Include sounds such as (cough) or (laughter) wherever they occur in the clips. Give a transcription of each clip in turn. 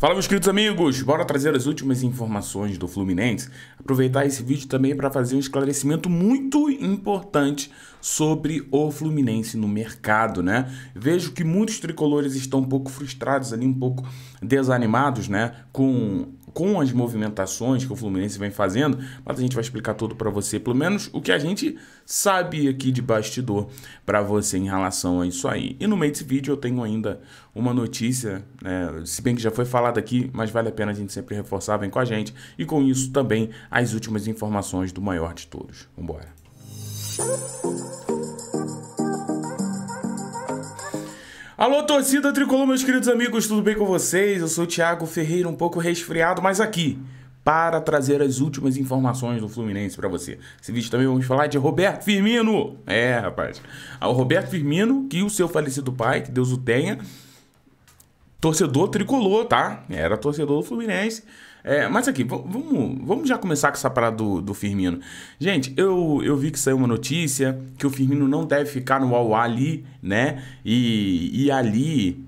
Fala meus queridos amigos, bora trazer as últimas informações do Fluminense. Aproveitar esse vídeo também para fazer um esclarecimento muito importante sobre o Fluminense no mercado, né? Vejo que muitos tricolores estão um pouco frustrados ali, um pouco desanimados, né, com com as movimentações que o Fluminense vem fazendo, mas a gente vai explicar tudo para você, pelo menos o que a gente sabe aqui de bastidor para você em relação a isso aí. E no meio desse vídeo eu tenho ainda uma notícia, né, se bem que já foi falada aqui, mas vale a pena a gente sempre reforçar, vem com a gente. E com isso também as últimas informações do maior de todos. Vambora. Alô, torcida tricolor, meus queridos amigos, tudo bem com vocês? Eu sou o Thiago Ferreira, um pouco resfriado, mas aqui para trazer as últimas informações do Fluminense para você. Esse vídeo também vamos falar de Roberto Firmino. É, rapaz. Ah, o Roberto Firmino, que o seu falecido pai, que Deus o tenha, torcedor tricolor, tá? Era torcedor do Fluminense. É, mas aqui, vamos, vamos já começar com essa parada do, do Firmino. Gente, eu, eu vi que saiu uma notícia que o Firmino não deve ficar no UAU ali, né? E, e ali,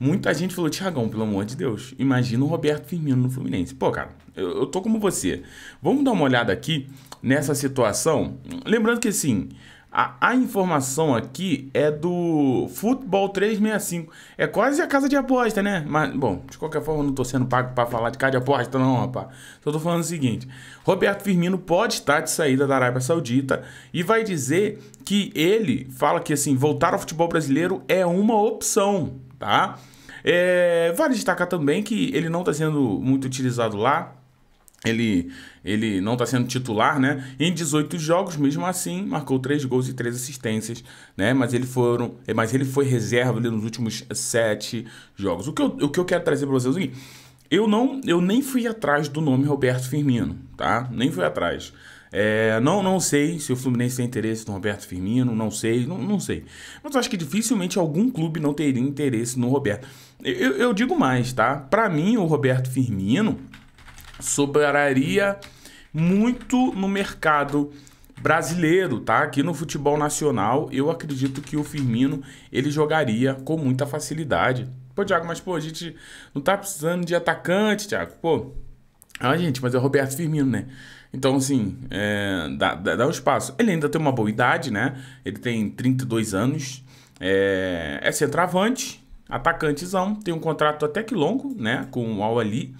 muita gente falou: Tiagão, pelo amor de Deus, imagina o Roberto Firmino no Fluminense. Pô, cara, eu, eu tô como você. Vamos dar uma olhada aqui nessa situação. Lembrando que assim, a, a, informação aqui é do Futebol 365. É quase a casa de aposta, né? Mas, bom, de qualquer forma, eu não tô sendo pago para falar de casa de aposta, não, rapaz. Só tô falando o seguinte: Roberto Firmino pode estar de saída da Arábia Saudita e vai dizer que ele fala que, assim, voltar ao futebol brasileiro é uma opção, tá? É, vale destacar também que ele não está sendo muito utilizado lá ele, ele não está sendo titular, né? Em 18 jogos, mesmo assim, marcou 3 gols e 3 assistências, né? Mas ele, foram, é, mas ele foi reserva nos últimos 7 jogos. O que eu, o que eu quero trazer para vocês é o seguinte, eu, não, eu nem fui atrás do nome Roberto Firmino, tá? Nem fui atrás. É, não, não sei se o Fluminense tem interesse no Roberto Firmino, não sei, não, não sei. Mas eu acho que dificilmente algum clube não teria interesse no Roberto. Eu, eu digo mais, tá? Para mim, o Roberto Firmino sobraria muito no mercado brasileiro, tá? Aqui no futebol nacional, eu acredito que o Firmino ele jogaria com muita facilidade. Pô, Thiago, mas pô, a gente não tá precisando de atacante, Thiago. Pô, ah, gente, mas é o Roberto Firmino, né? Então, assim, é, dá, dá, dá um espaço. Ele ainda tem uma boa idade, né? Ele tem 32 anos, é, é centroavante, atacantezão, tem um contrato até que longo, né? Com o Al Ali.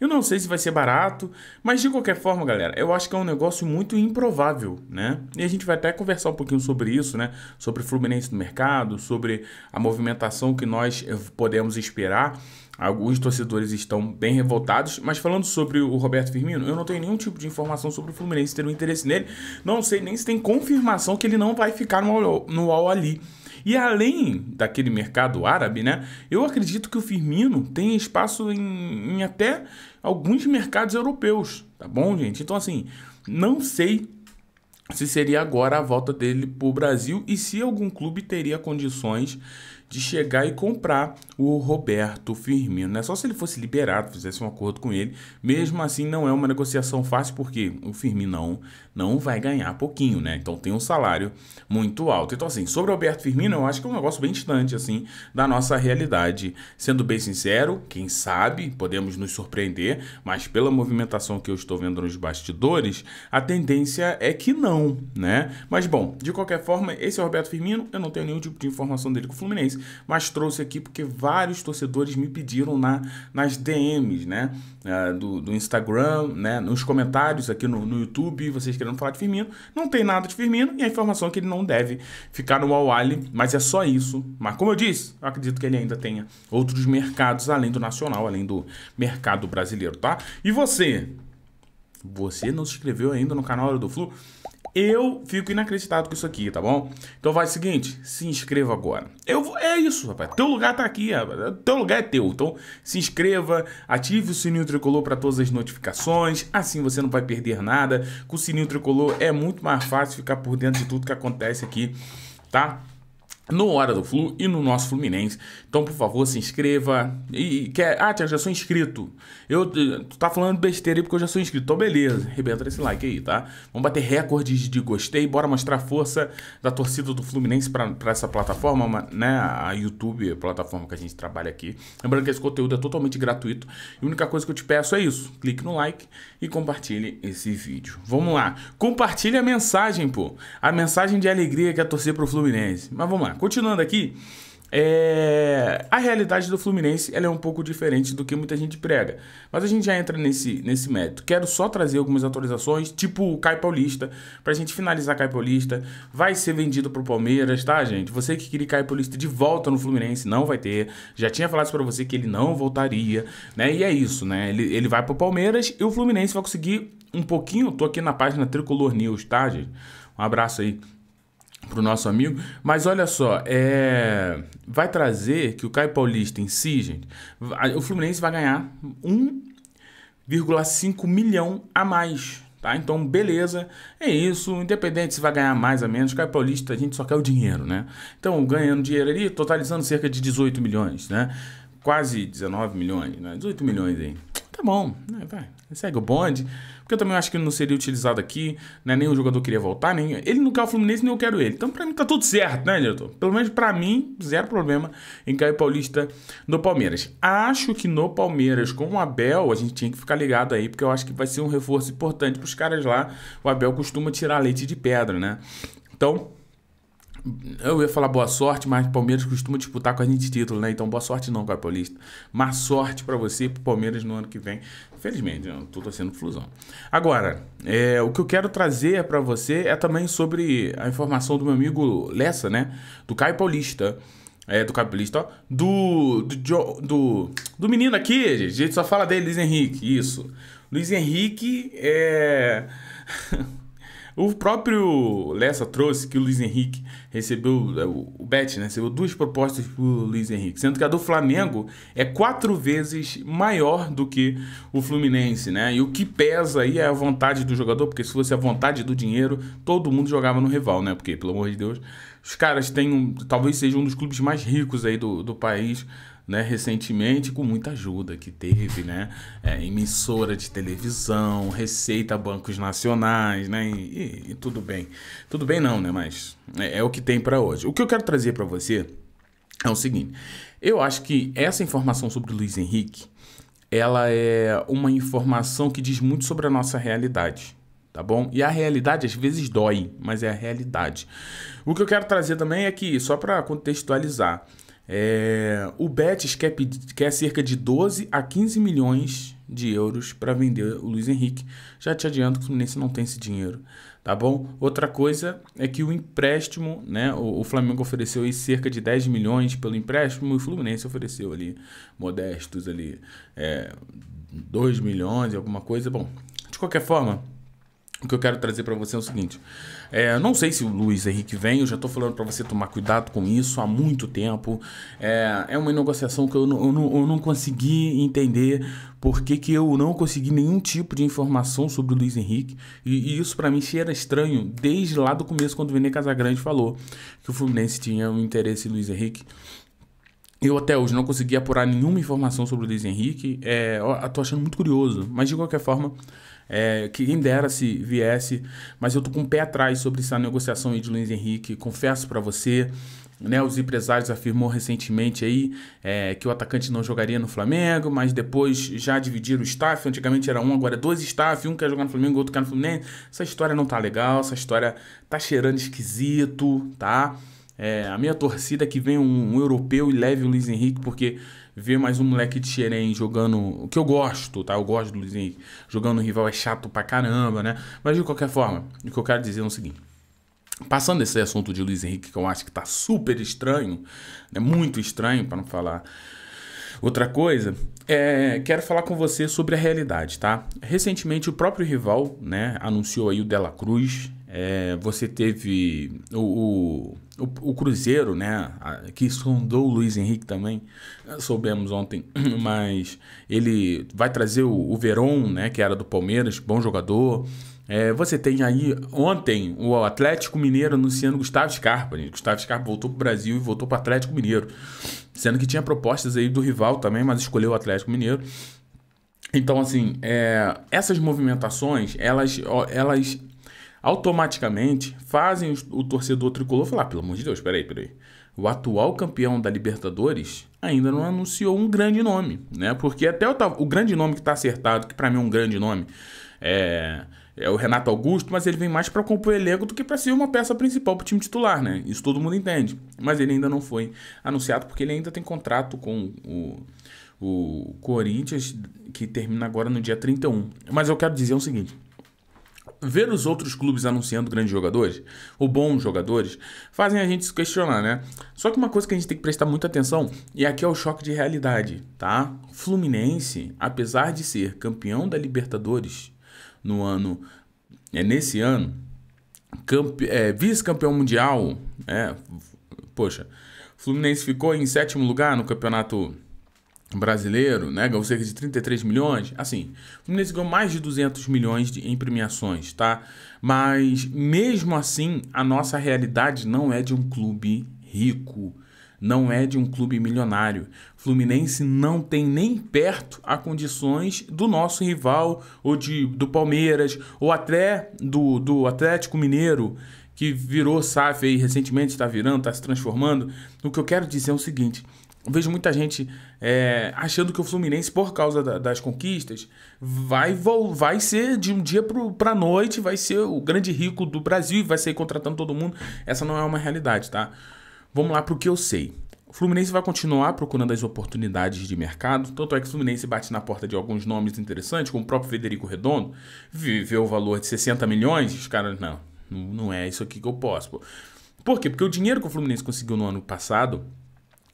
Eu não sei se vai ser barato, mas de qualquer forma, galera, eu acho que é um negócio muito improvável, né? E a gente vai até conversar um pouquinho sobre isso, né? Sobre o Fluminense no mercado, sobre a movimentação que nós eh, podemos esperar. Alguns torcedores estão bem revoltados, mas falando sobre o Roberto Firmino, eu não tenho nenhum tipo de informação sobre o Fluminense ter um interesse nele. Não sei nem se tem confirmação que ele não vai ficar no Al-Ali. al ali e além daquele mercado árabe, né, eu acredito que o Firmino tem espaço em, em até alguns mercados europeus, tá bom, gente? Então, assim, não sei se seria agora a volta dele para o Brasil e se algum clube teria condições de chegar e comprar o Roberto Firmino. Né? Só se ele fosse liberado, fizesse um acordo com ele. Mesmo assim, não é uma negociação fácil, porque o Firmino não vai ganhar pouquinho, né? Então tem um salário muito alto. Então, assim, sobre o Alberto Firmino, eu acho que é um negócio bem distante, assim, da nossa realidade. Sendo bem sincero, quem sabe, podemos nos surpreender, mas pela movimentação que eu estou vendo nos bastidores, a tendência é que não, né? Mas bom, de qualquer forma, esse é o Roberto Firmino, eu não tenho nenhum tipo de informação dele com o Fluminense, mas trouxe aqui porque vários torcedores me pediram na, nas DMs, né? Uh, do, do Instagram, né? Nos comentários aqui no, no YouTube, vocês querendo falar de Firmino, não tem nada de Firmino e a informação é que ele não deve ficar no Al-Ali, mas é só isso. Mas como eu disse, eu acredito que ele ainda tenha outros mercados além do nacional, além do mercado brasileiro, tá? E você? Você não se inscreveu ainda no canal Hora do Flu? Eu fico inacreditado com isso aqui, tá bom? Então faz o seguinte, se inscreva agora. Eu vou, é isso, rapaz. Teu lugar tá aqui, rapaz. Teu lugar é teu. Então se inscreva, ative o sininho tricolor para todas as notificações. Assim você não vai perder nada. Com o sininho tricolor é muito mais fácil ficar por dentro de tudo que acontece aqui, tá? no Hora do Flu e no nosso Fluminense. Então, por favor, se inscreva. E, quer... Ah, tia, já sou inscrito. Eu, eh, tu tá falando besteira aí porque eu já sou inscrito. Então, beleza. Arrebenta esse like aí, tá? Vamos bater recordes de gostei. Bora mostrar a força da torcida do Fluminense para essa plataforma, né? A YouTube, a plataforma que a gente trabalha aqui. Lembrando que esse conteúdo é totalmente gratuito. E a única coisa que eu te peço é isso. Clique no like e compartilhe esse vídeo. Vamos lá. Compartilhe a mensagem, pô. A mensagem de alegria que é torcer pro Fluminense. Mas vamos lá. Continuando aqui, é... a realidade do Fluminense ela é um pouco diferente do que muita gente prega. Mas a gente já entra nesse, nesse mérito. Quero só trazer algumas atualizações, tipo o Caio Paulista, pra gente finalizar Caio Paulista. Vai ser vendido pro Palmeiras, tá, gente? Você que queria Caio Paulista de volta no Fluminense, não vai ter. Já tinha falado isso pra você que ele não voltaria, né? E é isso, né? Ele, ele vai pro Palmeiras e o Fluminense vai conseguir um pouquinho. Tô aqui na página Tricolor News, tá, gente? Um abraço aí para o nosso amigo. Mas olha só, é... vai trazer que o Caio Paulista em si, gente, o Fluminense vai ganhar 1,5 milhão a mais. Tá? Então, beleza, é isso. Independente se vai ganhar mais ou menos, Caio Paulista, a gente só quer o dinheiro, né? Então, ganhando dinheiro ali, totalizando cerca de 18 milhões, né? Quase 19 milhões, né? 18 milhões aí tá bom, né, vai, segue o bonde, porque eu também acho que ele não seria utilizado aqui, né, nem o jogador queria voltar, nem ele não quer o Fluminense, nem eu quero ele. Então, pra mim tá tudo certo, né, diretor? Pelo menos pra mim, zero problema em cair paulista no Palmeiras. Acho que no Palmeiras, com o Abel, a gente tinha que ficar ligado aí, porque eu acho que vai ser um reforço importante pros caras lá. O Abel costuma tirar leite de pedra, né? Então, eu ia falar boa sorte, mas o Palmeiras costuma disputar tipo, tá com a gente título, né? Então boa sorte não, Caio Paulista. Má sorte para você e pro Palmeiras no ano que vem. Felizmente, eu tô torcendo Flusão. Agora, é, o que eu quero trazer para você é também sobre a informação do meu amigo Lessa, né? Do Caio Paulista. É, do Caio Paulista, ó. Do, do, do, do menino aqui, gente. A gente só fala dele, Luiz Henrique. Isso. Luiz Henrique é... (laughs) O próprio Lessa trouxe que o Luiz Henrique recebeu, é, o Bet, né, recebeu duas propostas pro Luiz Henrique, sendo que a do Flamengo é quatro vezes maior do que o Fluminense, né? E o que pesa aí é a vontade do jogador, porque se fosse a vontade do dinheiro, todo mundo jogava no rival, né? Porque, pelo amor de Deus, os caras têm um, talvez seja um dos clubes mais ricos aí do, do país, né, recentemente com muita ajuda que teve, né, é, emissora de televisão, receita, bancos nacionais, né, e, e, e, tudo bem, tudo bem não, né, mas é, é o que tem para hoje. O que eu quero trazer para você é o seguinte, eu acho que essa informação sobre o Luiz Henrique, ela é uma informação que diz muito sobre a nossa realidade, tá bom? E a realidade às vezes dói, mas é a realidade. O que eu quero trazer também é que, só para contextualizar, é, o Betis quer, quer cerca de 12 a 15 milhões de euros para vender o Luiz Henrique. Já te adianto que o Fluminense não tem esse dinheiro, tá bom? Outra coisa é que o empréstimo, né? O, o Flamengo ofereceu aí cerca de 10 milhões pelo empréstimo e o Fluminense ofereceu ali, modestos ali, é, 2 milhões, alguma coisa. Bom, de qualquer forma, o que eu quero trazer para você é o seguinte: é, não sei se o Luiz Henrique vem, eu já estou falando para você tomar cuidado com isso há muito tempo. É, é uma negociação que eu não, eu, não, eu não consegui entender porque que eu não consegui nenhum tipo de informação sobre o Luiz Henrique. E, e isso para mim cheira estranho desde lá do começo, quando o Vene Casagrande falou que o Fluminense tinha um interesse em Luiz Henrique. Eu até hoje não consegui apurar nenhuma informação sobre o Luiz Henrique. É, tô achando muito curioso. Mas de qualquer forma, é, quem dera se viesse. Mas eu tô com o pé atrás sobre essa negociação aí de Luiz Henrique. Confesso para você. Né, os empresários afirmou recentemente aí é, que o atacante não jogaria no Flamengo, mas depois já dividiram o staff. Antigamente era um, agora é dois staff, um quer jogar no Flamengo, outro quer no Fluminense. Essa história não tá legal, essa história tá cheirando esquisito, tá? É, a minha torcida é que venha um, um, europeu e leve o Luiz Henrique, porque ver mais um moleque de Xerém jogando. O que eu gosto, tá? Eu gosto do Luiz Henrique. Jogando no rival é chato pra caramba, né? Mas de qualquer forma, o que eu quero dizer é o seguinte. Passando esse assunto de Luiz Henrique, que eu acho que tá super estranho, né? muito estranho, para não falar outra coisa, é, quero falar com você sobre a realidade, tá? Recentemente o próprio rival, né, anunciou aí o Dela Cruz, é, você teve o, o o, o Cruzeiro, né, que sondou o Luiz Henrique também, né, soubemos ontem, (clears throat) mas ele vai trazer o, o Verón, né, que era do Palmeiras, bom jogador. É, você tem aí ontem o Atlético Mineiro anunciando Gustavo Scarpa. Né? Gustavo Scarpa voltou para o Brasil e voltou para o Atlético Mineiro, sendo que tinha propostas aí do rival também, mas escolheu o Atlético Mineiro. Então, assim, é, essas movimentações, elas, elas automaticamente fazem o torcedor tricolor falar: pelo amor de Deus, peraí, peraí. O atual campeão da Libertadores ainda não anunciou um grande nome, né? Porque até o, o grande nome que está acertado, que para mim é um grande nome, é, é o Renato Augusto, mas ele vem mais para compor elenco do que para ser uma peça principal para o time titular, né? Isso todo mundo entende. Mas ele ainda não foi anunciado porque ele ainda tem contrato com o, o Corinthians, que termina agora no dia 31. Mas eu quero dizer o seguinte ver os outros clubes anunciando grandes jogadores, ou bons jogadores, fazem a gente se questionar, né? Só que uma coisa que a gente tem que prestar muita atenção, e aqui é o choque de realidade, tá? Fluminense, apesar de ser campeão da Libertadores no ano, é nesse ano, é, vice-campeão mundial, é, poxa, Fluminense ficou em sétimo lugar no campeonato brasileiro, né? Ganhou cerca de 33 milhões. Assim, o Fluminense ganhou mais de 200 milhões de, em premiações, tá? Mas mesmo assim, a nossa realidade não é de um clube rico, não é de um clube milionário. Fluminense não tem nem perto a condições do nosso rival ou de, do Palmeiras ou até do, do Atlético Mineiro que virou SAF aí recentemente, está virando, está se transformando. O que eu quero dizer é o seguinte: eu vejo muita gente é, achando que o Fluminense, por causa da, das conquistas, vai, vai ser de um dia para a noite, vai ser o grande rico do Brasil e vai sair contratando todo mundo. Essa não é uma realidade, tá? Vamos lá para o que eu sei. O Fluminense vai continuar procurando as oportunidades de mercado, tanto é que o Fluminense bate na porta de alguns nomes interessantes, como o próprio Federico Redondo, viveu o valor de 60 milhões, os caras, não, não, não é isso aqui que eu posso. Pô. Por quê? Porque o dinheiro que o Fluminense conseguiu no ano passado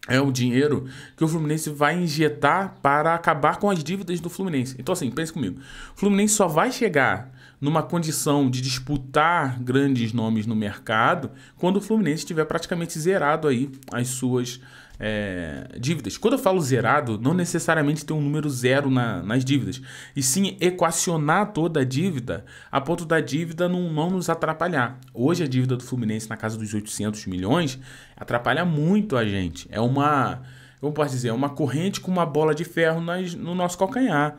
é o dinheiro que o Fluminense vai injetar para acabar com as dívidas do Fluminense. Então, assim, pense comigo. O Fluminense só vai chegar numa condição de disputar grandes nomes no mercado quando o Fluminense estiver praticamente zerado aí as suas é, dívidas. Quando eu falo zerado, não necessariamente tem um número zero na, nas dívidas, e sim equacionar toda a dívida a ponto da dívida não, não nos atrapalhar. Hoje a dívida do Fluminense na casa dos 800 milhões atrapalha muito a gente. É uma, como posso dizer, é uma corrente com uma bola de ferro nas, no nosso calcanhar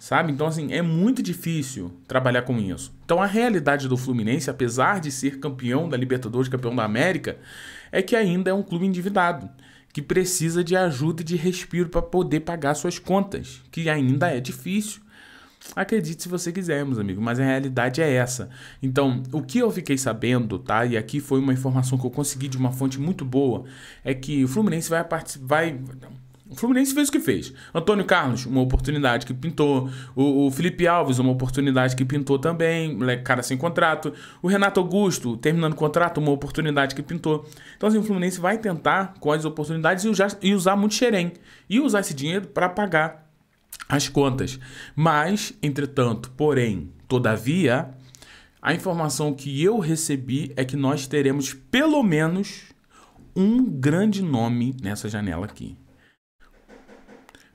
sabe? Então, assim, é muito difícil trabalhar com isso. Então, a realidade do Fluminense, apesar de ser campeão da Libertadores, campeão da América, é que ainda é um clube endividado, que precisa de ajuda e de respiro para poder pagar suas contas, que ainda é difícil. Acredite se você quiser, meus amigos, mas a realidade é essa. Então, o que eu fiquei sabendo, tá? E aqui foi uma informação que eu consegui de uma fonte muito boa, é que o Fluminense vai participar, vai o Fluminense fez o que fez. Antônio Carlos, uma oportunidade que pintou. O, o Felipe Alves, uma oportunidade que pintou também. Cara sem contrato. O Renato Augusto, terminando o contrato, uma oportunidade que pintou. Então, assim, o Fluminense vai tentar com as oportunidades e usar, e usar muito xerém. E usar esse dinheiro para pagar as contas. Mas, entretanto, porém, todavia, a informação que eu recebi é que nós teremos pelo menos um grande nome nessa janela aqui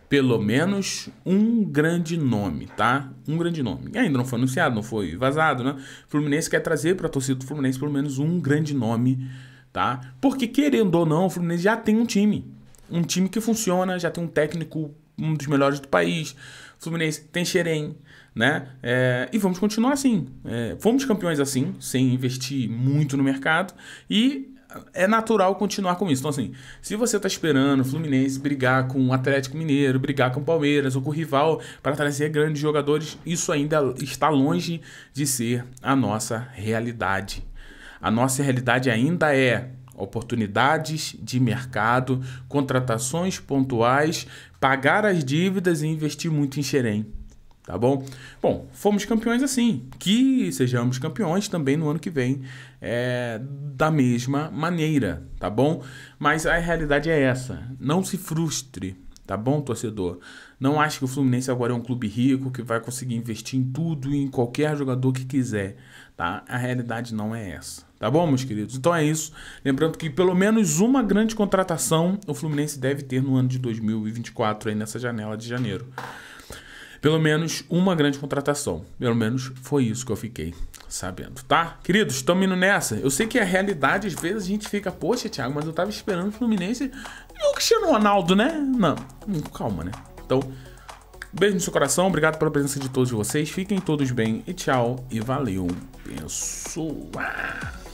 pelo menos um grande nome, tá? Um grande nome. E ainda não foi anunciado, não foi vazado, né? Fluminense quer trazer para a torcida do Fluminense pelo menos um grande nome, tá? Porque querendo ou não, o Fluminense já tem um time, um time que funciona, já tem um técnico um dos melhores do país. O Fluminense tem Xerém, né? É, e vamos continuar assim. É, fomos campeões assim, sem investir muito no mercado e é natural continuar com isso. Então, assim, se você está esperando o Fluminense brigar com o Atlético Mineiro, brigar com o Palmeiras ou com o rival para trazer grandes jogadores, isso ainda está longe de ser a nossa realidade. A nossa realidade ainda é oportunidades de mercado, contratações pontuais, pagar as dívidas e investir muito em Xerém tá bom? Bom, fomos campeões assim. Que sejamos campeões também no ano que vem, é, da mesma maneira, tá bom? Mas a realidade é essa. Não se frustre, tá bom, torcedor? Não ache que o Fluminense agora é um clube rico que vai conseguir investir em tudo e em qualquer jogador que quiser, tá? A realidade não é essa. Tá bom, meus queridos? Então é isso. Lembrando que pelo menos uma grande contratação o Fluminense deve ter no ano de 2024, aí nessa janela de janeiro. Pelo menos uma grande contratação. Pelo menos foi isso que eu fiquei sabendo, tá? Queridos, estamos indo nessa. Eu sei que é a realidade, às vezes, a gente fica, poxa, Thiago, mas eu tava esperando o Fluminense e o Cristiano Ronaldo, né? Não, hum, calma, né? Então, beijo no seu coração, obrigado pela presença de todos vocês, fiquem todos bem e tchau e valeu, pessoal!